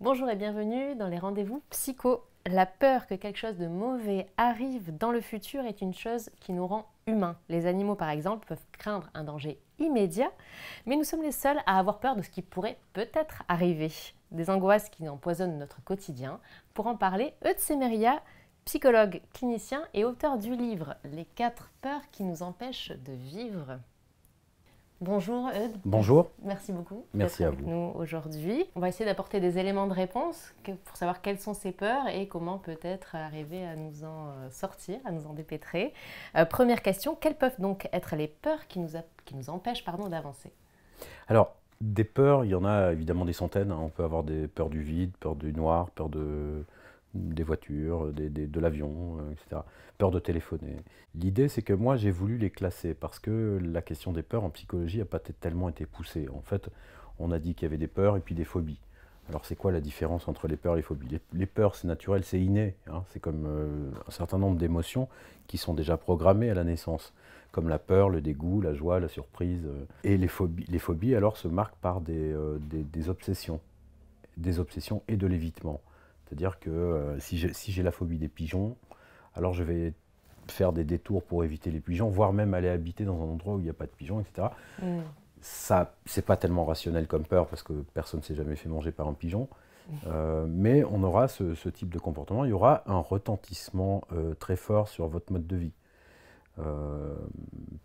Bonjour et bienvenue dans les rendez-vous psycho. La peur que quelque chose de mauvais arrive dans le futur est une chose qui nous rend humains. Les animaux, par exemple, peuvent craindre un danger immédiat, mais nous sommes les seuls à avoir peur de ce qui pourrait peut-être arriver. Des angoisses qui empoisonnent notre quotidien. Pour en parler, Eutsemeria, psychologue, clinicien et auteur du livre Les quatre peurs qui nous empêchent de vivre. Bonjour Eudes. Bonjour. Merci beaucoup. Merci à vous. nous aujourd'hui. On va essayer d'apporter des éléments de réponse pour savoir quelles sont ces peurs et comment peut-être arriver à nous en euh, sortir, à nous en dépêtrer. Euh, première question, quelles peuvent donc être les peurs qui nous, qui nous empêchent d'avancer Alors, des peurs, il y en a évidemment des centaines. Hein. On peut avoir des peurs du vide, peur du noir, peur de, des voitures, de l'avion, euh, etc. Peur de téléphoner. L'idée, c'est que moi, j'ai voulu les classer parce que la question des peurs en psychologie n'a pas tellement été poussée. En fait, on a dit qu'il y avait des peurs et puis des phobies. Alors, c'est quoi la différence entre les peurs et les phobies les, peurs, c'est naturel, c'est inné. Hein. C'est comme euh, un certain nombre d'émotions qui sont déjà programmées à la naissance, comme la peur, le dégoût, la joie, la surprise. Euh. Et les phobies, les phobies, alors, se marquent par des obsessions. Des obsessions et de l'évitement. C'est-à-dire que euh, si j'ai la phobie des pigeons, alors je vais faire des détours pour éviter les pigeons, voire même aller habiter dans un endroit où il n'y a pas de pigeons, etc. Ce mm. Ça, c'est pas tellement rationnel comme peur parce que personne ne s'est jamais fait manger par un pigeon. Mm. Euh, mais on aura ce, type de comportement, il y aura un retentissement euh, très fort sur votre mode de vie,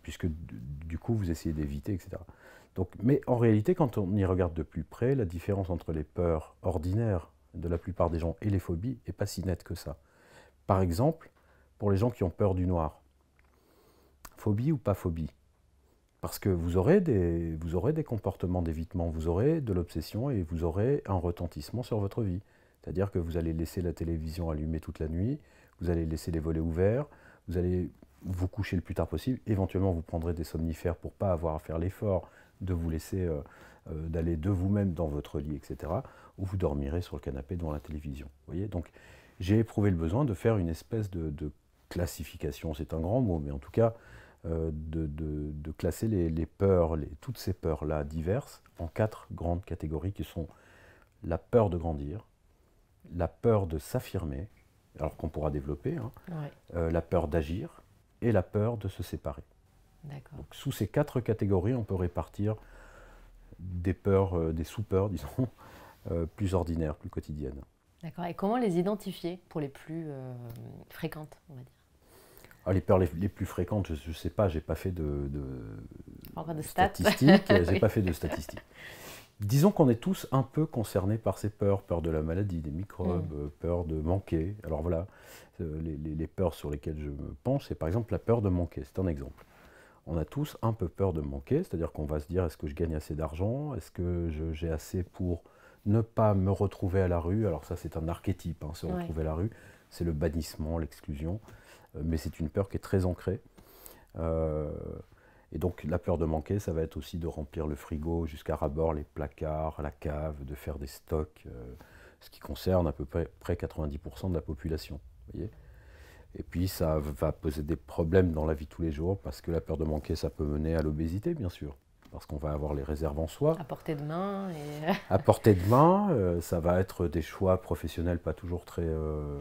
puisque du coup vous essayez d'éviter, etc. Donc, mais en réalité, quand on y regarde de plus près, la différence entre les peurs ordinaires de la plupart des gens et les phobies est pas si nette que ça. Par exemple, pour les gens qui ont peur du noir, phobie ou pas phobie Parce que vous aurez des, vous aurez des comportements d'évitement, vous aurez de l'obsession et vous aurez un retentissement sur votre vie. C'est-à-dire que vous allez laisser la télévision allumée toute la nuit, vous allez laisser les volets ouverts, vous allez vous coucher le plus tard possible, éventuellement vous prendrez des somnifères pour pas avoir à faire l'effort de vous laisser... Euh, euh, d'aller de vous-même dans votre lit, etc., ou vous dormirez sur le canapé devant la télévision. vous Voyez Donc, j'ai éprouvé le besoin de faire une espèce de, classification, c'est un grand mot, mais en tout cas, euh, de, classer les, peurs, les, toutes ces peurs-là diverses, en quatre grandes catégories qui sont la peur de grandir, la peur de s'affirmer, alors qu'on pourra développer, hein, euh, la peur d'agir et la peur de se séparer. Donc, sous ces quatre catégories, on peut répartir des peurs, euh, des sous-peurs, disons, euh, plus ordinaires, plus quotidiennes. D'accord. Et comment les identifier pour les plus euh, fréquentes, on va dire ah, les peurs les, plus fréquentes, je ne sais pas, j'ai pas fait de, statistiques. j'ai pas fait de statistiques. Disons qu'on est tous un peu concernés par ces peurs, peur de la maladie, des microbes, mm. peur de manquer. Alors voilà, les, les, peurs sur lesquelles je me penche, c'est par exemple la peur de manquer, c'est un exemple on a tous un peu peur de manquer, c'est-à-dire qu'on va se dire est-ce que je gagne assez d'argent, est-ce que j'ai assez pour ne pas me retrouver à la rue. Alors ça c'est un archétype, hein, se retrouver à la rue, c'est le bannissement, l'exclusion, euh, mais c'est une peur qui est très ancrée. Euh, et donc la peur de manquer, ça va être aussi de remplir le frigo jusqu'à rabord, les placards, la cave, de faire des stocks, euh, ce qui concerne à peu près 90% de la population. Voyez et puis ça va poser des problèmes dans la vie tous les jours parce que la peur de manquer, ça peut mener à l'obésité, bien sûr. Parce qu'on va avoir les réserves en soi. À portée de main. Et... à portée de main, euh, ça va être des choix professionnels pas toujours très euh,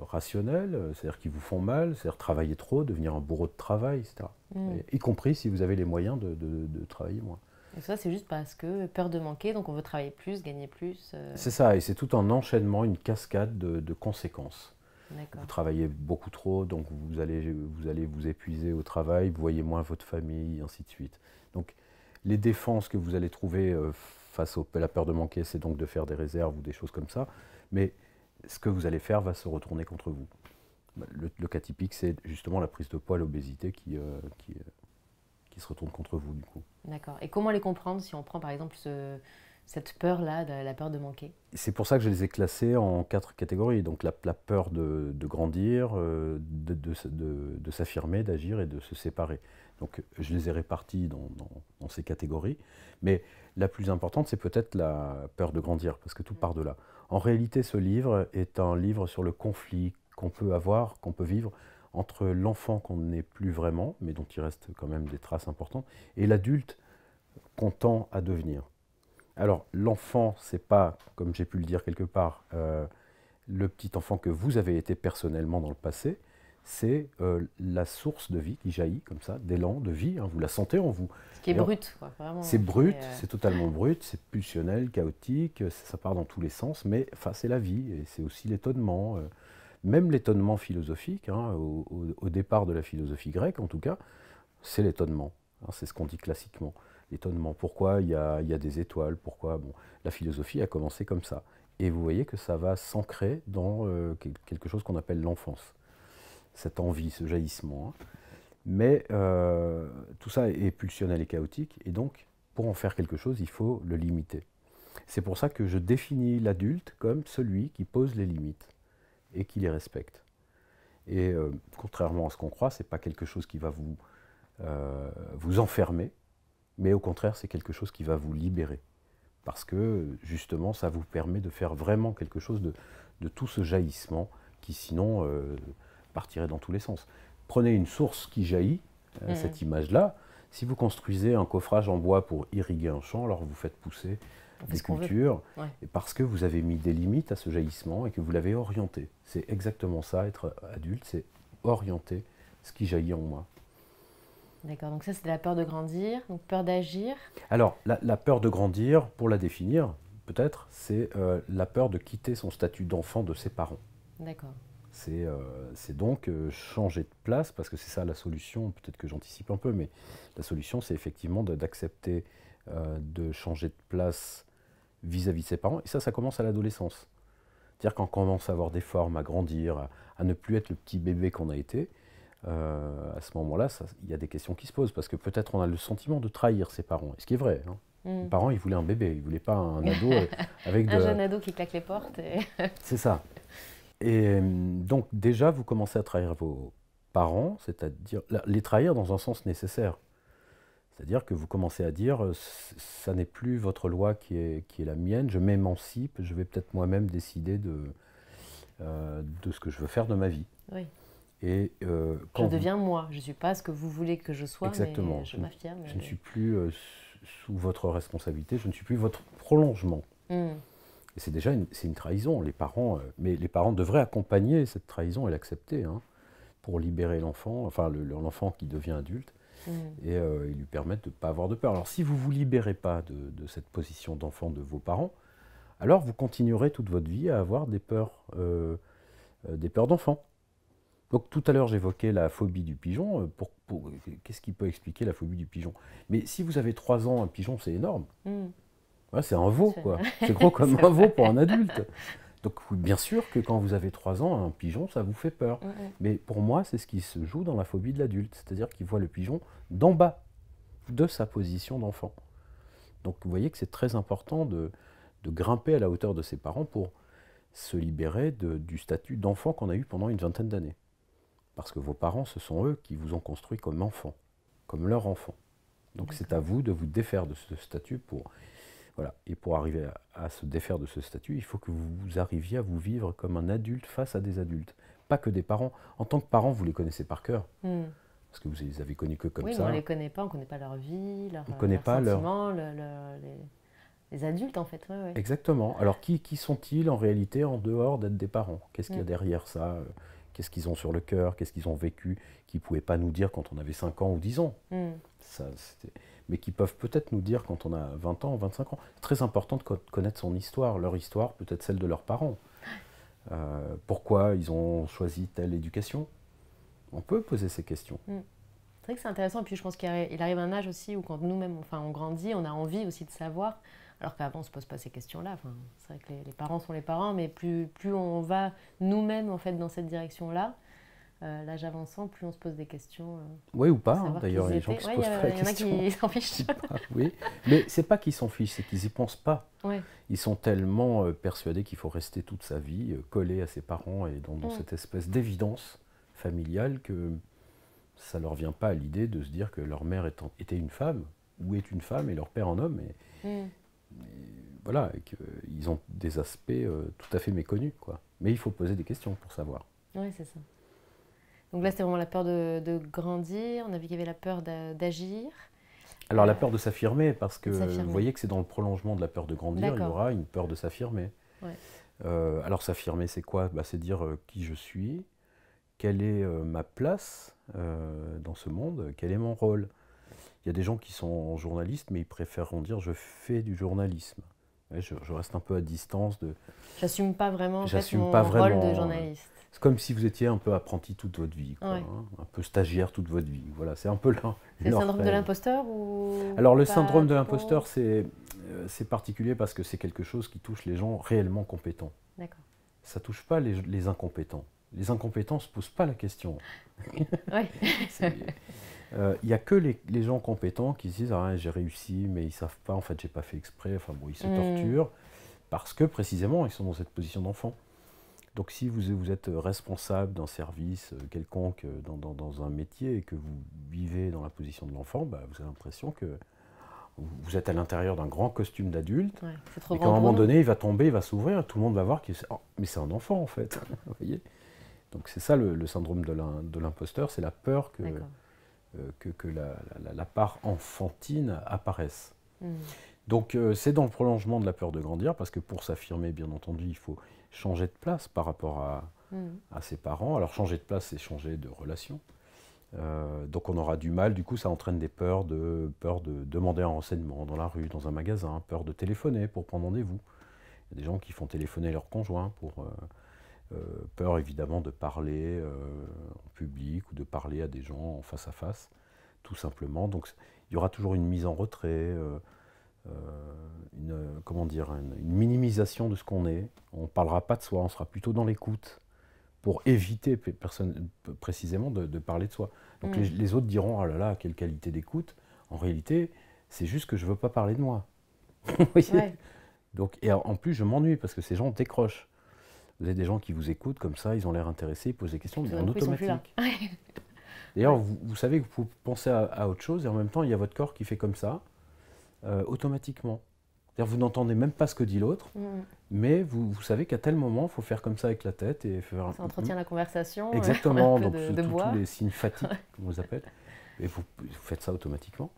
rationnels, c'est-à-dire qui vous font mal, c'est-à-dire travailler trop, devenir un bourreau de travail, etc. Mm. y compris si vous avez les moyens de, travailler moins. Et ça, c'est juste parce que peur de manquer, donc on veut travailler plus, gagner plus. Euh. C'est ça, et c'est tout un enchaînement, une cascade de conséquences. Vous travaillez beaucoup trop, donc vous allez, vous allez vous épuiser au travail, vous voyez moins votre famille, ainsi de suite. Donc les défenses que vous allez trouver euh, face à la peur de manquer, c'est donc de faire des réserves ou des choses comme ça. Mais ce que vous allez faire va se retourner contre vous. Le, cas typique, c'est justement la prise de poids, l'obésité qui, euh, qui, euh, qui se retourne contre vous du coup. D'accord. Et comment les comprendre si on prend par exemple ce, cette peur-là, la peur de manquer C'est pour ça que je les ai classés en quatre catégories. Donc la, peur de, grandir, euh, de, s'affirmer, d'agir et de se séparer. Donc je les ai répartis dans, ces catégories. Mais la plus importante, c'est peut-être la peur de grandir, parce que tout mm. part de là. En réalité, ce livre est un livre sur le conflit qu'on peut avoir, qu'on peut vivre entre l'enfant qu'on n'est plus vraiment, mais dont il reste quand même des traces importantes, et l'adulte qu'on tend à devenir. Alors, l'enfant, c'est pas, comme j'ai pu le dire quelque part, euh, le petit enfant que vous avez été personnellement dans le passé, c'est euh, la source de vie qui jaillit comme ça, d'élan, de vie, hein, vous la sentez en vous. Ce qui est brut, C'est brut, euh, c'est totalement brut, c'est pulsionnel, chaotique, ça part dans tous les sens, mais c'est la vie, et c'est aussi l'étonnement, même l'étonnement philosophique, hein, au, départ de la philosophie grecque en tout cas, c'est l'étonnement, hein, c'est ce qu'on dit classiquement étonnement. Pourquoi il y, a, des étoiles Pourquoi bon, La philosophie a commencé comme ça. Et vous voyez que ça va s'ancrer dans euh, quelque chose qu'on appelle l'enfance, cette envie, ce jaillissement. Hein. Mais euh, tout ça est pulsionnel et chaotique, et donc pour en faire quelque chose, il faut le limiter. C'est pour ça que je définis l'adulte comme celui qui pose les limites et qui les respecte. Et euh, contrairement à ce qu'on croit, ce n'est pas quelque chose qui va vous, vous enfermer, mais au contraire, c'est quelque chose qui va vous libérer. Parce que justement, ça vous permet de faire vraiment quelque chose de, tout ce jaillissement qui sinon euh, partirait dans tous les sens. Prenez une source qui jaillit, euh, mm-hmm. cette image-là. Si vous construisez un coffrage en bois pour irriguer un champ, alors vous faites pousser des cultures, parce que vous avez mis des limites à ce jaillissement et que vous l'avez orienté. C'est exactement ça, être adulte, c'est orienter ce qui jaillit en moi. D'accord, donc ça c'est la peur de grandir, donc peur d'agir. Alors la, peur de grandir, pour la définir peut-être, c'est euh, la peur de quitter son statut d'enfant de ses parents. D'accord. C'est euh, donc euh, changer de place, parce que c'est ça la solution, peut-être que j'anticipe un peu, mais la solution c'est effectivement d'accepter de changer de place vis-à-vis de ses parents, et ça ça commence à l'adolescence. C'est-à-dire qu'on commence à avoir des formes, à grandir, à ne plus être le petit bébé qu'on a été, euh, à ce moment-là, il y a des questions qui se posent, parce que peut-être on a le sentiment de trahir ses parents, et ce qui est vrai. Hein. Mm. Les parents, ils voulaient un bébé, ils ne voulaient pas un ado euh, avec Un jeune ado qui claque les portes. C'est ça. Et euh, donc déjà, vous commencez à trahir vos parents, c'est-à-dire les trahir dans un sens nécessaire. C'est-à-dire que vous commencez à dire, ça n'est plus votre loi qui est, qui est la mienne, je m'émancipe, je vais peut-être moi-même décider de, de ce que je veux faire de ma vie. Oui. Et, euh, je deviens moi, je ne suis pas ce que vous voulez que je sois, Exactement. Mais je, m'affirme. Je ne suis plus euh, sous votre responsabilité, je ne suis plus votre prolongement. Hmm. c'est déjà une, une, trahison. Les parents, euh, mais les parents devraient accompagner cette trahison et l'accepter hein, pour libérer l'enfant, enfin l'enfant qui devient adulte, hmm. et, lui permettre de ne pas avoir de peur. Alors si vous ne vous libérez pas de, cette position d'enfant de vos parents, alors vous continuerez toute votre vie à avoir des peurs, des peurs d'enfant. Donc tout à l'heure j'évoquais la phobie du pigeon. Euh, pour, Qu'est-ce qui peut expliquer la phobie du pigeon Mais si vous avez 3 ans, un pigeon c'est énorme. Hmm. c'est un veau, quoi. C'est gros comme un veau pour un adulte. Donc bien sûr que quand vous avez 3 ans, un pigeon, ça vous fait peur. Mais pour moi, c'est ce qui se joue dans la phobie de l'adulte. C'est-à-dire qu'il voit le pigeon d'en bas, de sa position d'enfant. Donc vous voyez que c'est très important de, grimper à la hauteur de ses parents pour se libérer du statut d'enfant qu'on a eu pendant une vingtaine d'années. Parce que vos parents, ce sont eux qui vous ont construit comme enfant, comme leur enfant. Donc c'est à vous de vous défaire de ce statut pour. Voilà. Et pour arriver à, se défaire de ce statut, il faut que vous arriviez à vous vivre comme un adulte face à des adultes. Pas que des parents. En tant que parents, vous les connaissez par cœur. Hmm. Parce que vous les avez connus que comme ça. Oui, on ne les connaît pas, on ne connaît pas leur vie, leur, on connaît les, adultes en fait. Exactement. Alors qui, qui sont-ils en réalité en dehors d'être des parents Qu'est-ce qu'il y a hmm. derrière ça euh, qu'est-ce qu'ils ont sur le cœur, qu'est-ce qu'ils ont vécu, qu'ils ne pouvaient pas nous dire quand on avait 5 ans ou 10 ans. Hmm. mais qui peuvent peut-être nous dire quand on a 20 ans, 25 ans. C'est très important de connaître son histoire, leur histoire, peut-être celle de leurs parents. Ah. Euh, pourquoi ils ont choisi telle éducation On peut poser ces questions. Hmm. C'est vrai que c'est intéressant, et puis je pense qu'il arrive un âge aussi où quand nous-mêmes enfin, on grandit, on a envie aussi de savoir. Alors qu'avant, on ne se pose pas ces questions-là. c'est vrai que les, parents sont les parents, mais plus, plus on va nous-mêmes en fait, dans cette direction-là, euh, l'âge avançant, plus on se pose des questions. Euh, oui, ou pas, hein, d'ailleurs, il y gens se posent pas Il en a qui s'en fichent. Ah oui, mais c'est pas qu'ils s'en fichent, c'est qu'ils y pensent pas. Ils sont tellement euh, persuadés qu'il faut rester toute sa vie collé à ses parents et dans, cette espèce d'évidence familiale que ça ne leur vient pas à l'idée de se dire que leur mère était une femme ou est une femme et leur père un homme. Et, mm voilà, euh, ils ont des aspects euh, tout à fait méconnus. Quoi. Mais il faut poser des questions pour savoir. Oui, c'est ça. Donc là, c'était vraiment la peur de, grandir. On a vu qu'il y avait la peur d'agir. Alors la euh, peur de s'affirmer, parce que vous voyez que c'est dans le prolongement de la peur de grandir, il y aura une peur de s'affirmer. alors s'affirmer, c'est quoi bah, C'est dire qui je suis, quelle est ma place dans ce monde, quel est mon rôle. Il y a des gens qui sont journalistes, mais ils préféreront dire je fais du journalisme. Je, reste un peu à distance de. J'assume pas vraiment le mon rôle de euh, journaliste. C'est comme si vous étiez un peu apprenti toute votre vie, hein, un peu stagiaire toute votre vie. Voilà, c'est un peu là. Le syndrome de l'imposteur Alors le syndrome de l'imposteur, c'est euh, c'est particulier parce que c'est quelque chose qui touche les gens réellement compétents. D'accord. Ça touche pas les, les incompétents. Les incompétents se posent pas la question. ouais. Euh, il n'y a que les, gens compétents qui se disent ah, j'ai réussi, mais ils ne savent pas, en fait, j'ai pas fait exprès. Enfin bon, ils se mm. torturent parce que précisément, ils sont dans cette position d'enfant. Donc, si vous, vous êtes responsable d'un service euh, quelconque euh, dans, un métier et que vous vivez dans la position de l'enfant, bah, vous avez l'impression que vous êtes à l'intérieur d'un grand costume d'adulte, et qu'à un moment donné, il va tomber, il va s'ouvrir, tout le monde va voir que oh, mais c'est un enfant en fait. voyez Donc c'est ça le syndrome de l'imposteur, c'est la peur que euh, que, la, part enfantine apparaisse. Hmm. Donc euh, c'est dans le prolongement de la peur de grandir, parce que pour s'affirmer, bien entendu, il faut changer de place par rapport à, hmm. ses parents. Alors changer de place, c'est changer de relation. Euh, donc on aura du mal, du coup ça entraîne des peurs de, peur de demander un renseignement dans la rue, dans un magasin, peur de téléphoner pour prendre rendez-vous. Il y a des gens qui font téléphoner leur conjoint pour... Euh, peur évidemment de parler euh, en public ou de parler à des gens en face à face, tout simplement. Donc il y aura toujours une mise en retrait, euh, une, comment dire, une, minimisation de ce qu'on est. On ne parlera pas de soi, on sera plutôt dans l'écoute pour éviter personne, précisément de, parler de soi. Donc mm. les, autres diront Ah là là, quelle qualité d'écoute En réalité, c'est juste que je ne veux pas parler de moi. Vous voyez Donc, et en plus, je m'ennuie parce que ces gens décrochent. Vous avez des gens qui vous écoutent comme ça, ils ont l'air intéressés, ils posent des questions, mais en automatique. D'ailleurs, vous, savez que vous pensez à, à, autre chose et en même temps, il y a votre corps qui fait comme ça, euh, automatiquement. C'est-à-dire vous n'entendez même pas ce que dit l'autre, mm. mais vous, savez qu'à tel moment, il faut faire comme ça avec la tête et faire. Ça entretient mm. la conversation. Euh, Exactement, donc de, tous les signes fatigues comme on les appelle. Et vous, faites ça automatiquement.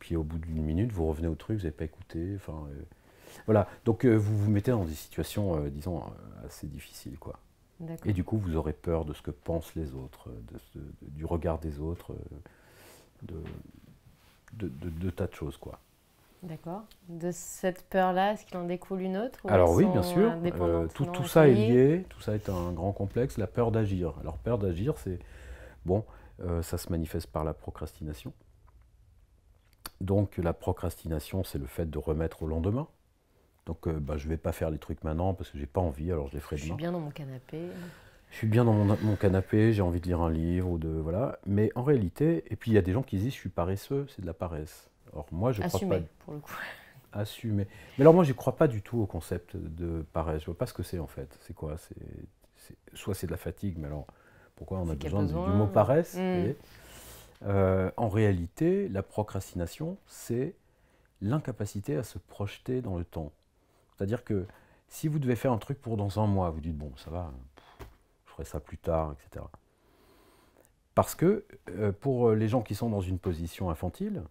Puis au bout d'une minute, vous revenez au truc, vous n'avez pas écouté. Enfin, euh, voilà, donc euh, vous vous mettez dans des situations, euh, disons, euh, assez difficiles, quoi. Et du coup, vous aurez peur de ce que pensent les autres, du regard des autres, de, de, tas de choses, quoi. D'accord. De cette peur-là, est-ce qu'il en découle une autre Alors oui, bien sûr. tout, ça est lié, tout ça est un grand complexe, la peur d'agir. Alors peur d'agir, c'est... Bon, ça se manifeste par la procrastination. Donc la procrastination, c'est le fait de remettre au lendemain. Donc euh, bah, je ne vais pas faire les trucs maintenant parce que j'ai pas envie, alors je les ferai demain. Je suis bien dans mon canapé. Je suis bien dans mon, mon canapé, j'ai envie de lire un livre ou de voilà. Mais en réalité, et puis il y a des gens qui disent je suis paresseux, c'est de la paresse. Or moi je Assumé, crois pas. pour le coup. Assumé. Mais alors moi je crois pas du tout au concept de paresse. Je vois pas ce que c'est en fait. C'est quoi C'est soit c'est de la fatigue, mais alors pourquoi on a besoin, du, mot paresse hmm. euh, En réalité, la procrastination, c'est l'incapacité à se projeter dans le temps. C'est-à-dire que si vous devez faire un truc pour dans un mois, vous dites bon, ça va, je ferai ça plus tard, etc. Parce que euh, pour euh, les gens qui sont dans une position infantile,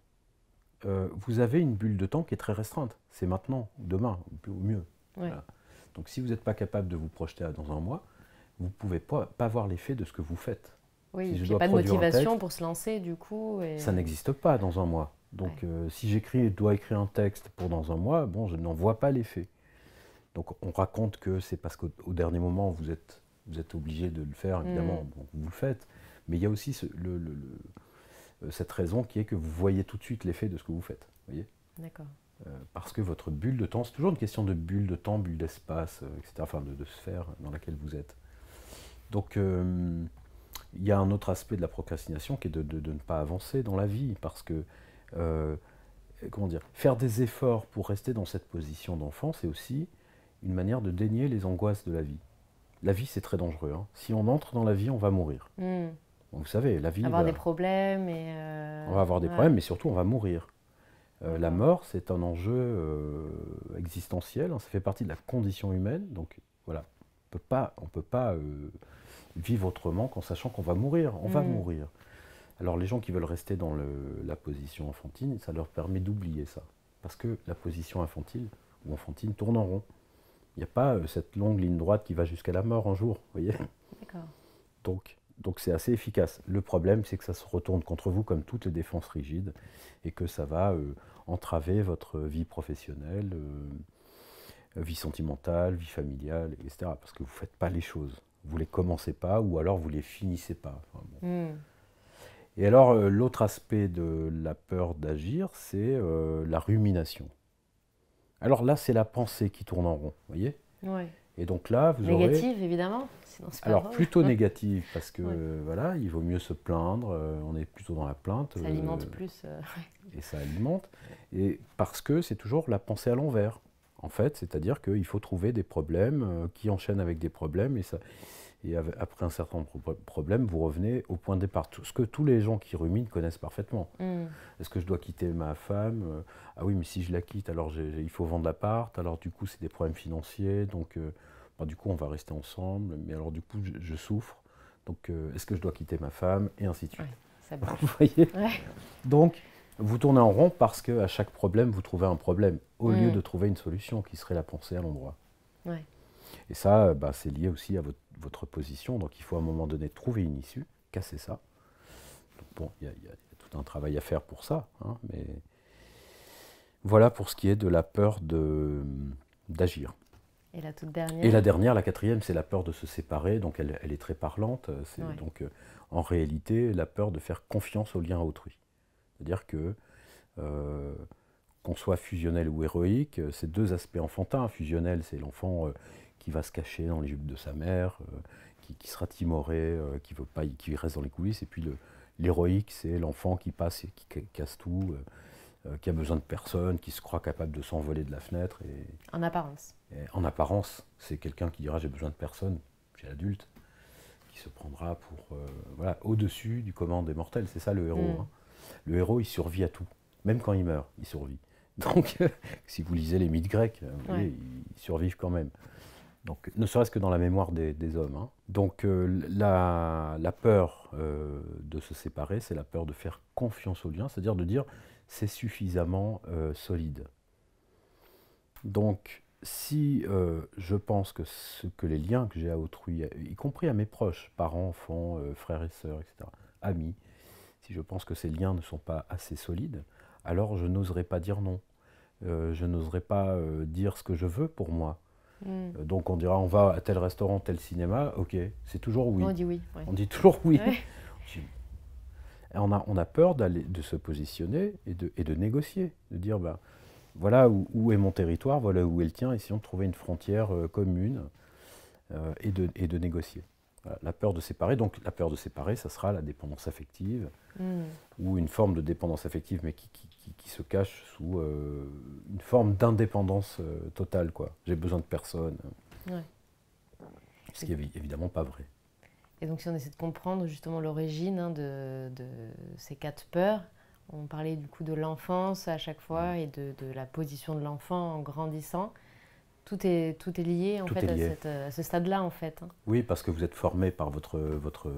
euh, vous avez une bulle de temps qui est très restreinte. C'est maintenant, demain, au mieux. Donc si vous n'êtes pas capable de vous projeter dans un mois, vous ne pouvez pas, voir l'effet de ce que vous faites. Oui, si je n'ai pas de motivation pour se lancer du coup. Ça n'existe pas dans un mois. Donc si j'écris, dois écrire un texte pour dans un mois, bon, je n'en vois pas l'effet. Donc on raconte que c'est parce qu'au dernier moment, vous êtes, vous êtes obligé de le faire, évidemment, mm. vous le faites. Mais il y a aussi euh, cette raison qui est que vous voyez tout de suite l'effet de ce que vous faites. voyez D'accord. Euh, parce que votre bulle de temps, c'est toujours une question de bulle de temps, bulle d'espace, euh, etc., enfin de, sphère dans laquelle vous êtes. Donc il y a un autre aspect de la procrastination qui est de, de ne pas avancer dans la vie, parce que comment dire, faire des efforts pour rester dans cette position d'enfant, c'est aussi une manière de dénier les angoisses de la vie. La vie, c'est très dangereux. Hein. Si on entre dans la vie, on va mourir. Hmm. vous savez, la vie. Avoir va... des problèmes et. Euh, on va avoir des problèmes, mais surtout, on va mourir. Euh, la mort, c'est un enjeu euh, existentiel. Hein. ça fait partie de la condition humaine. Donc, voilà, on peut pas, on peut pas vivre autrement qu'en sachant qu'on va mourir. On va hmm. mourir. Alors, les gens qui veulent rester dans la position enfantine, ça leur permet d'oublier ça, parce que la position infantile ou enfantine tourne en rond. Il n'y a pas euh, cette longue ligne droite qui va jusqu'à la mort un jour, vous voyez D'accord. Donc, donc c'est assez efficace. Le problème, c'est que ça se retourne contre vous comme toutes les défenses rigides et que ça va euh, entraver votre vie professionnelle, euh, vie sentimentale, vie familiale, etc. Parce que vous ne faites pas les choses. Vous ne les commencez pas ou alors vous ne les finissez pas. Hmm. Et alors, l'autre aspect de la peur d'agir, c'est la rumination. Alors là, c'est la pensée qui tourne en rond, vous voyez oui. Et donc là, vous aurez... Négative, évidemment. Alors, plutôt hein négative, parce que voilà, il vaut mieux se plaindre, euh, on est plutôt dans la plainte. Ça euh, alimente plus. Euh, et ça alimente. Et parce que c'est toujours la pensée à l'envers, en fait. C'est-à-dire qu'il faut trouver des problèmes qui enchaînent avec des problèmes. Et ça et après un certain problème, vous revenez au point de départ. Tout, ce que tous les gens qui ruminent connaissent parfaitement. Mm. Est-ce que je dois quitter ma femme euh, Ah oui, mais si je la quitte, alors il faut vendre l'appart, alors du coup c'est des problèmes financiers, donc euh, bah, du coup on va rester ensemble, mais alors du coup je, souffre, donc euh, est-ce que je dois quitter ma femme Et ainsi de suite. vous voyez Donc vous tournez en rond parce qu'à chaque problème, vous trouvez un problème, au lieu mm. de trouver une solution qui serait la pensée à l'endroit. Et ça, bah, c'est lié aussi à votre votre position. Donc il faut à un moment donné trouver une issue, casser ça. bon, il y, a tout un travail à faire pour ça, hein, mais voilà pour ce qui est de la peur hum, d'agir. Et la toute dernière Et la dernière, la quatrième, c'est la peur de se séparer, donc elle, est très parlante. C'est donc euh, en réalité la peur de faire confiance au lien à autrui. C'est-à-dire que euh, qu'on soit fusionnel ou héroïque, c'est deux aspects enfantins. Fusionnel, c'est l'enfant euh, va se cacher dans les jupes de sa mère, euh, qui, sera timoré, euh, qui veut pas, qui reste dans les coulisses. Et puis l'héroïque, c'est l'enfant qui passe et qui casse tout, euh, qui a besoin de personne, qui se croit capable de s'envoler de la fenêtre. en apparence. en apparence, c'est quelqu'un qui dira j'ai besoin de personne J'ai l'adulte, qui se prendra pour voilà au-dessus du commande des mortels. C'est ça le héros. Mm. Hein. Le héros, il survit à tout, même quand il meurt, il survit. Donc, si vous lisez les mythes grecs, vous voyez, ils survivent quand même ne serait-ce que dans la mémoire des, hommes. Hein. Donc euh, la, peur euh, de se séparer, c'est la peur de faire confiance aux liens, c'est-à-dire de dire c'est suffisamment euh, solide. Donc si je pense que ce que les liens que j'ai à autrui, y compris à mes proches, parents, enfants, frères et sœurs, etc., amis, si je pense que ces liens ne sont pas assez solides, alors je n'oserais pas dire non. je n'oserais pas dire ce que je veux pour moi Hmm. Euh, donc on dira on va à tel restaurant, tel cinéma, ok, c'est toujours oui. On dit oui. On dit toujours oui. Et on, a, on a peur de se positionner et de, et de négocier, de dire ben, voilà où, est mon territoire, voilà où elle tient tien, essayons de trouver une frontière euh, commune euh, et, et de négocier la peur de séparer. Donc la peur de séparer, ça sera la dépendance affective, hmm. ou une forme de dépendance affective, mais qui, se cache sous euh, une forme d'indépendance euh, totale. quoi. J'ai besoin de personne. Ce qui n'est évidemment pas vrai. Et donc si on essaie de comprendre justement l'origine hein, de, ces quatre peurs, on parlait du coup de l'enfance à chaque fois et de, la position de l'enfant en grandissant. Tout est, tout est lié, en fait, euh, À, ce stade-là, en fait. Hein. Oui, parce que vous êtes formé par votre, votre,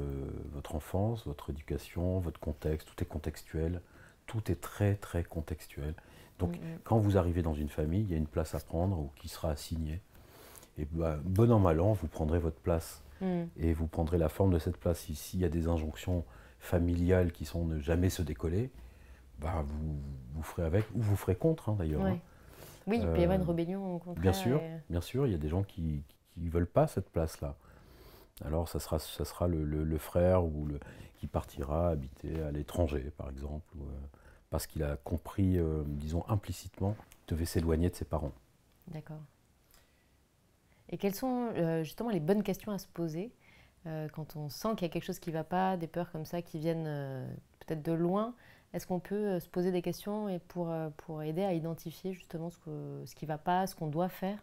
votre enfance, votre éducation, votre contexte, tout est contextuel. Tout est très, très contextuel. Donc, mm, mm. quand vous arrivez dans une famille, il y a une place à prendre ou qui sera assignée. Et bah, bon an, mal an, vous prendrez votre place. Mm. Et vous prendrez la forme de cette place. Ici, il y a des injonctions familiales qui sont ne jamais se décoller, bah, vous, vous ferez avec ou vous ferez contre, hein, d'ailleurs. Hein. Oui, euh, il peut y avoir une rébellion au contraire. Bien sûr, bien sûr, il y a des gens qui ne veulent pas cette place-là. Alors, ça sera, ça sera le, le, frère ou le, qui partira habiter à l'étranger, par exemple, euh, parce qu'il a compris, euh, disons implicitement, devait s'éloigner de ses parents. D'accord. Et quelles sont justement les bonnes questions à se poser quand on sent qu'il y a quelque chose qui ne va pas, des peurs comme ça qui viennent peut-être de loin est-ce qu'on peut euh, se poser des questions et euh, pour, aider à identifier justement ce, que, ce qui ne va pas, ce qu'on doit faire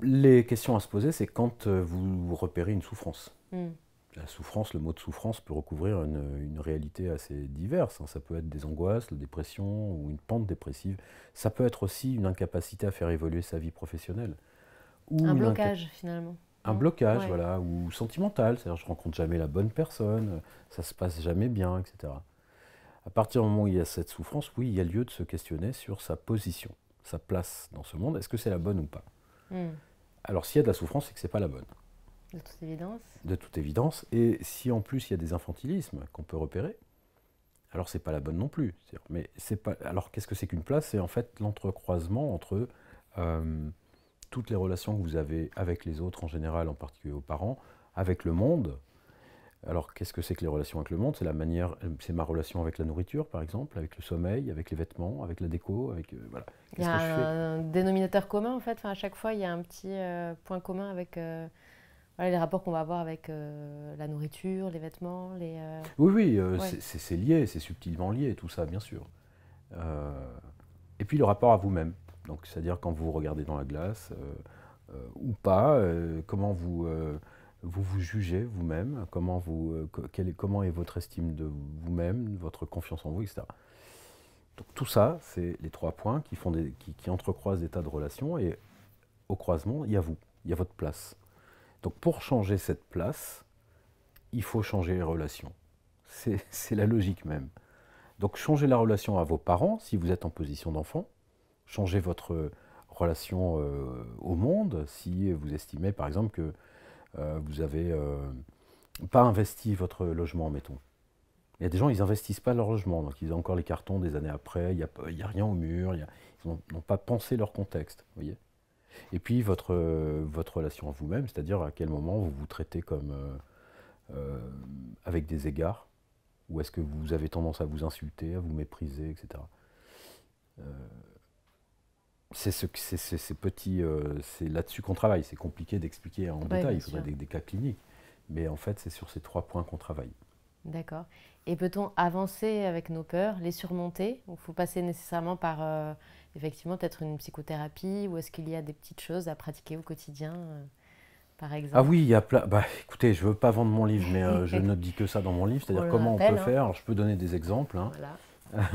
Les questions à se poser, c'est quand euh, vous repérez une souffrance. Hmm. La souffrance, le mot de souffrance peut recouvrir une, réalité assez diverse. Hein. Ça peut être des angoisses, la dépression ou une pente dépressive. Ça peut être aussi une incapacité à faire évoluer sa vie professionnelle. un blocage finalement. Un blocage, voilà, ou sentimental, c'est-à-dire je rencontre jamais la bonne personne, ça se passe jamais bien, etc. À partir du moment où il y a cette souffrance, oui, il y a lieu de se questionner sur sa position, sa place dans ce monde. Est-ce que c'est la bonne ou pas hmm. Alors s'il y a de la souffrance, c'est que c'est pas la bonne. De toute évidence. De toute évidence. Et si en plus il y a des infantilismes qu'on peut repérer, alors c'est pas la bonne non plus. Mais c'est pas. Alors qu'est-ce que c'est qu'une place C'est en fait l'entrecroisement entre euh, toutes les relations que vous avez avec les autres en général, en particulier aux parents, avec le monde. Alors qu'est-ce que c'est que les relations avec le monde C'est la manière, c'est ma relation avec la nourriture par exemple, avec le sommeil, avec les vêtements, avec la déco, avec euh, voilà. Il y a un, dénominateur commun en fait. à chaque fois, il y a un petit euh, point commun avec euh, les rapports qu'on va avoir avec la nourriture, les vêtements, les. Oui, oui, c'est lié, c'est subtilement lié tout ça, bien sûr. et puis le rapport à vous-même. Donc, c'est-à-dire quand vous regardez dans la glace euh, euh, ou pas, euh, comment vous, vous vous jugez vous-même, comment, vous, Quel est, comment est votre estime de vous-même, votre confiance en vous, etc. Donc tout ça, c'est les trois points qui, font des, qui, qui, entrecroisent des tas de relations et au croisement, il y a vous, il y a votre place. Donc pour changer cette place, il faut changer les relations. C'est la logique même. Donc changer la relation à vos parents, si vous êtes en position d'enfant, changer votre relation euh, au monde, si vous estimez par exemple que euh, vous n'avez euh, pas investi votre logement, mettons. Il y a des gens, ils n'investissent pas leur logement, donc ils ont encore les cartons des années après, il n'y a, a, rien au mur, ils n'ont pas pensé leur contexte, voyez. Et puis votre, votre relation à vous-même, c'est-à-dire à quel moment vous vous traitez comme avec des égards, ou est-ce que vous avez tendance à vous insulter, à vous mépriser, etc c'est ce, ces petits, euh, c'est là-dessus qu'on travaille. C'est compliqué d'expliquer en détail. Il faudrait des, cas cliniques, mais en fait, c'est sur ces trois points qu'on travaille. D'accord. Et peut-on avancer avec nos peurs, les surmonter Il faut passer nécessairement par euh, effectivement peut-être une psychothérapie ou est-ce qu'il y a des petites choses à pratiquer au quotidien euh, par exemple Ah oui, il y a plein. Bah, écoutez, je ne veux pas vendre mon livre, mais je ne dis que ça dans mon livre, c'est-à-dire comment on peut hein. faire. je peux donner des exemples. Hein.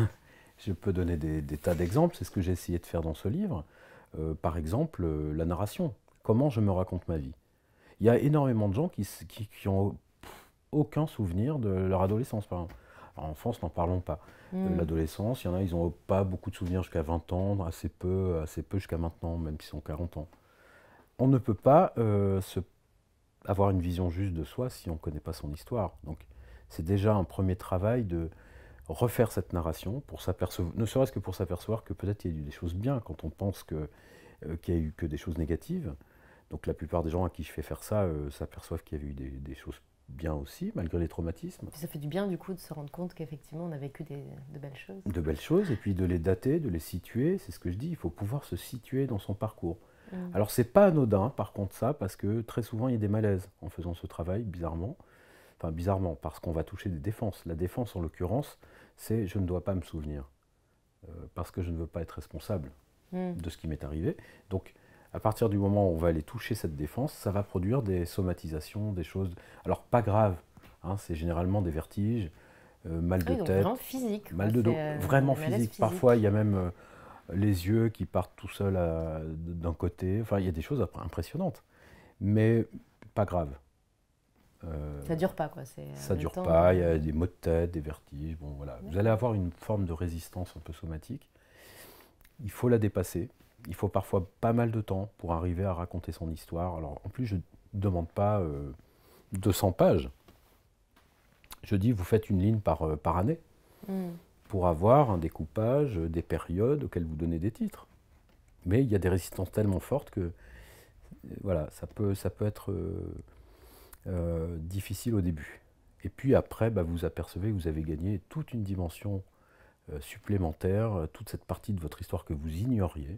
Je peux donner des, tas d'exemples, c'est ce que j'ai essayé de faire dans ce livre. Euh, par exemple, euh, la narration. Comment je me raconte ma vie Il y a énormément de gens qui, qui, ont aucun souvenir de leur adolescence, en France, n'en parlons pas. Euh, hmm. L'adolescence, il y en a, ils n'ont pas beaucoup de souvenirs jusqu'à 20 ans, assez peu, assez peu jusqu'à maintenant, même s'ils ont 40 ans. On ne peut pas se, avoir une vision juste de soi si on ne connaît pas son histoire. Donc, c'est déjà un premier travail de refaire cette narration, pour s'apercevoir, ne serait-ce que pour s'apercevoir que peut-être il y a eu des choses bien quand on pense euh, qu'il n'y a eu que des choses négatives. Donc la plupart des gens à qui je fais faire ça euh, s'aperçoivent qu'il y a eu des, choses bien aussi, malgré les traumatismes. ça fait du bien du coup de se rendre compte qu'effectivement on a vécu des, de belles choses. De belles choses, et puis de les dater, de les situer, c'est ce que je dis, il faut pouvoir se situer dans son parcours. Mm. Alors c'est pas anodin par contre ça, parce que très souvent il y a des malaises en faisant ce travail, bizarrement bizarrement, parce qu'on va toucher des défenses. La défense, en l'occurrence, c'est je ne dois pas me souvenir, euh, parce que je ne veux pas être responsable hmm. de ce qui m'est arrivé. Donc, à partir du moment où on va aller toucher cette défense, ça va produire des somatisations, des choses. Alors, pas grave, hein, c'est généralement des vertiges, euh, mal de tête. physique. Mal de dos. Euh, vraiment physique. Parfois, il y a même les yeux qui partent tout seuls d'un côté. Enfin, il y a des choses impressionnantes, mais pas grave. Euh, ça dure pas, quoi. Euh, ça dure pas, il y a des maux de tête, des vertiges. Bon, voilà. Vous allez avoir une forme de résistance un peu somatique. Il faut la dépasser. Il faut parfois pas mal de temps pour arriver à raconter son histoire. Alors, en plus, je ne demande pas 200 euh, pages. Je dis, vous faites une ligne par, année hmm. pour avoir un découpage des périodes auxquelles vous donnez des titres. Mais il y a des résistances tellement fortes que, voilà, ça peut, ça peut être euh, difficile au début. Et puis après, bah, vous apercevez que vous avez gagné toute une dimension euh, supplémentaire, euh, toute cette partie de votre histoire que vous ignoriez.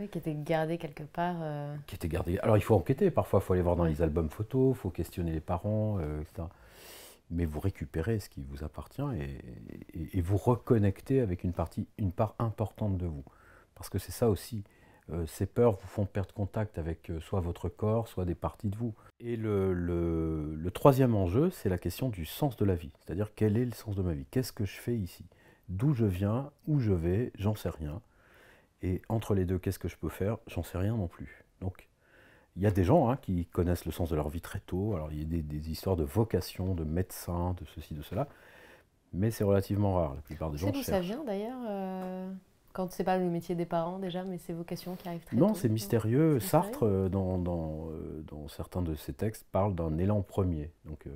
Oui, qui était gardée quelque part. Qui était gardée. Alors il faut enquêter, parfois il faut aller voir dans les albums photos, il faut questionner les parents, etc. Mais vous récupérez ce qui vous appartient et, et vous reconnectez avec une, partie, une part importante de vous. Parce que c'est ça aussi euh, ces peurs vous font perdre contact avec euh, soit votre corps, soit des parties de vous. Et le, troisième enjeu, c'est la question du sens de la vie, c'est-à-dire quel est le sens de ma vie, qu'est-ce que je fais ici, d'où je viens, où je vais, j'en sais rien. Et entre les deux, qu'est-ce que je peux faire J'en sais rien non plus. Donc, il y a des gens hein, qui connaissent le sens de leur vie très tôt. Alors, il y a des, histoires de vocation, de médecin, de ceci, de cela. Mais c'est relativement rare. La plupart des gens. C'est d'où ça vient d'ailleurs euh, quand c'est pas le métier des parents déjà, mais c'est vocations qui arrivent très non, tôt. Non, c'est mystérieux. Sartre, euh, dans, euh, dans, certains de ses textes, parle d'un élan premier. Donc, euh,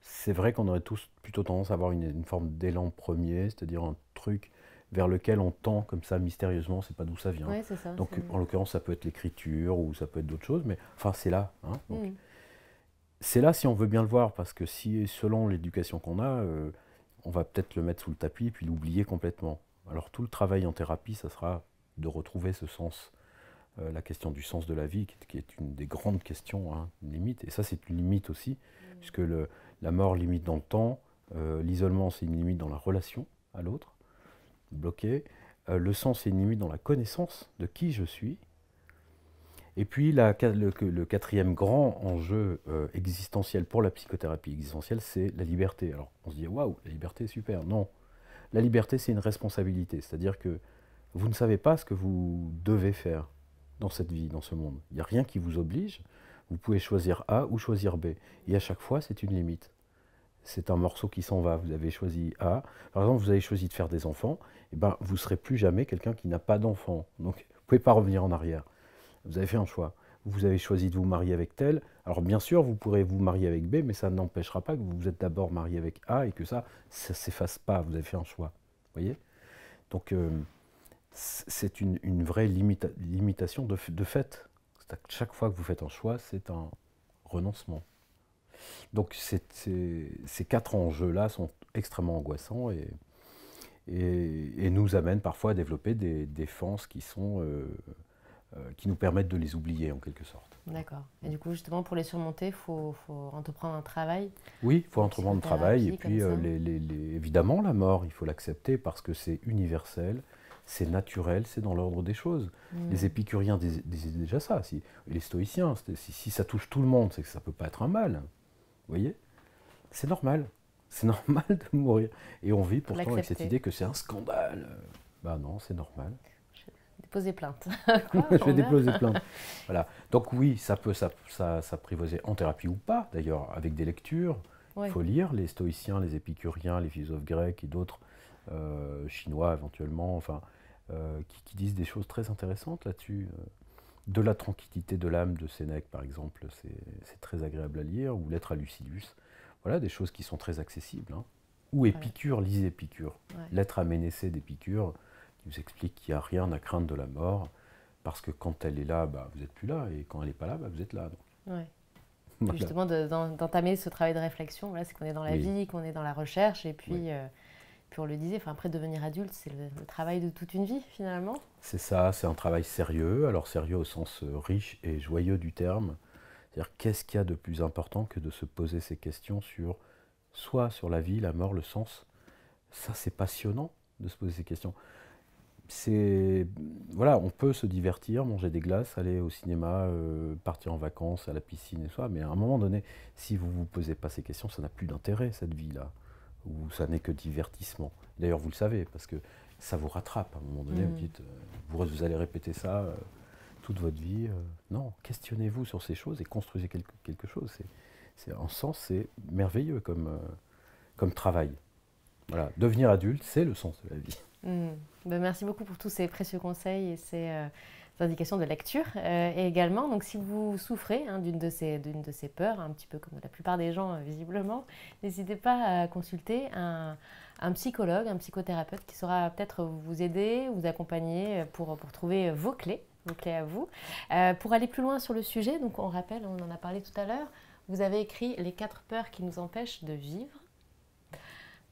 c'est vrai qu'on aurait tous plutôt tendance à avoir une, forme d'élan premier, c'est-à-dire un truc vers lequel on tend comme ça mystérieusement, c'est pas d'où ça vient. donc en l'occurrence, ça peut être l'écriture ou ça peut être d'autres choses, mais enfin c'est là. Hein, mm. c'est là si on veut bien le voir, parce que si selon l'éducation qu'on a, on va peut-être le mettre sous le tapis et puis l'oublier complètement. Alors tout le travail en thérapie, ça sera de retrouver ce sens, euh, la question du sens de la vie, qui est une des grandes questions, une hein, limite. Et ça, c'est une limite aussi, mm. puisque la mort limite dans le temps, euh, l'isolement, c'est une limite dans la relation à l'autre, bloqué. Euh, le sens, c'est une limite dans la connaissance de qui je suis. Et puis le, le, quatrième grand enjeu existentiel pour la psychothérapie existentielle, c'est la liberté. Alors on se dit, waouh, la liberté est super. Non, la liberté, c'est une responsabilité, c'est-à-dire que vous ne savez pas ce que vous devez faire dans cette vie, dans ce monde. Il n'y a rien qui vous oblige. Vous pouvez choisir A ou choisir B. Et à chaque fois, c'est une limite. C'est un morceau qui s'en va. Vous avez choisi A. Par exemple, vous avez choisi de faire des enfants. Et eh ben, vous ne serez plus jamais quelqu'un qui n'a pas d'enfants. Donc, vous ne pouvez pas revenir en arrière. Vous avez fait un choix vous avez choisi de vous marier avec tel. Alors bien sûr, vous pourrez vous marier avec B, mais ça n'empêchera pas que vous vous êtes d'abord marié avec A et que ça ne s'efface pas, vous avez fait un choix. voyez Donc euh, c'est une, vraie limitation de, fait. chaque fois que vous faites un choix, c'est un renoncement. Donc ces quatre enjeux-là sont extrêmement angoissants et, nous amènent parfois à développer des défenses qui sont... Euh, euh, qui nous permettent de les oublier en quelque sorte. D'accord. Et du coup, justement, pour les surmonter, il faut, faut, entreprendre un travail Oui, il faut entreprendre un travail. Et puis, euh, évidemment, la mort, il faut l'accepter parce que c'est universel, c'est naturel, c'est dans l'ordre des choses. Mm. Les épicuriens disaient déjà ça. Si, les stoïciens, si, si, ça touche tout le monde, c'est que ça ne peut pas être un mal. Vous voyez C'est normal. C'est normal de mourir. Et on vit pourtant avec cette idée que c'est un scandale. Ben non, c'est normal poser plainte. je vais déposer plainte. Voilà. Donc oui, ça peut s'apprivoiser en thérapie ou pas, d'ailleurs, avec des lectures. Il faut lire les stoïciens, les épicuriens, les philosophes grecs et d'autres euh, chinois éventuellement, enfin, euh, qui, disent des choses très intéressantes là-dessus. Euh, de la tranquillité de l'âme de Sénèque, par exemple, c'est très agréable à lire, ou l'être à Lucilius. Voilà, des choses qui sont très accessibles. Hein. Ou Épicure, lisez Épicure. Lettre à Ménécée d'Épicure, qui vous explique qu'il n'y a rien à craindre de la mort, parce que quand elle est là, bah, vous n'êtes plus là, et quand elle n'est pas là, bah, vous êtes là. Justement, d'entamer ce travail de réflexion, c'est qu'on est dans la vie, qu'on est dans la recherche, et puis, euh, on le disait, après devenir adulte, c'est le, travail de toute une vie finalement. C'est ça, c'est un travail sérieux, alors sérieux au sens euh, riche et joyeux du terme. C'est-à-dire qu'est-ce qu'il y a de plus important que de se poser ces questions sur soit sur la vie, la mort, le sens. Ça, c'est passionnant de se poser ces questions c'est voilà, on peut se divertir, manger des glaces, aller au cinéma, euh, partir en vacances, à la piscine et soi. mais à un moment donné, si vous vous posez pas ces questions, ça n'a plus d'intérêt cette vie-là, ou ça n'est que divertissement. D'ailleurs, vous le savez, parce que ça vous rattrape à un moment donné. Vous mm. dites, euh, vous, allez répéter ça euh, toute votre vie. non, questionnez-vous sur ces choses et construisez quelque, chose. C'est, en sens, c'est merveilleux comme travail. Voilà, devenir adulte, c'est le sens de la vie. Hmm. Ben, merci beaucoup pour tous ces précieux conseils et ces, euh, indications de lecture. Euh, et également, donc, si vous souffrez hein, d'une de, de, ces peurs, un petit peu comme la plupart des gens euh, visiblement, n'hésitez pas à consulter un, psychologue, un psychothérapeute qui saura peut-être vous aider, vous accompagner pour, pour trouver vos clés, vos clés à vous. pour aller plus loin sur le sujet, donc on rappelle, on en a parlé tout à l'heure, vous avez écrit Les quatre peurs qui nous empêchent de vivre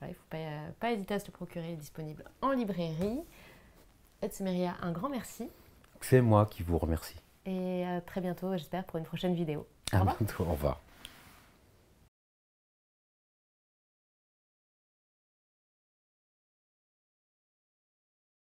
il ne faut euh, pas, hésiter à se le procurer, il est disponible en librairie. Etsumeria, un grand merci. C'est moi qui vous remercie. Et euh, très bientôt, j'espère, pour une prochaine vidéo. À bientôt, au revoir.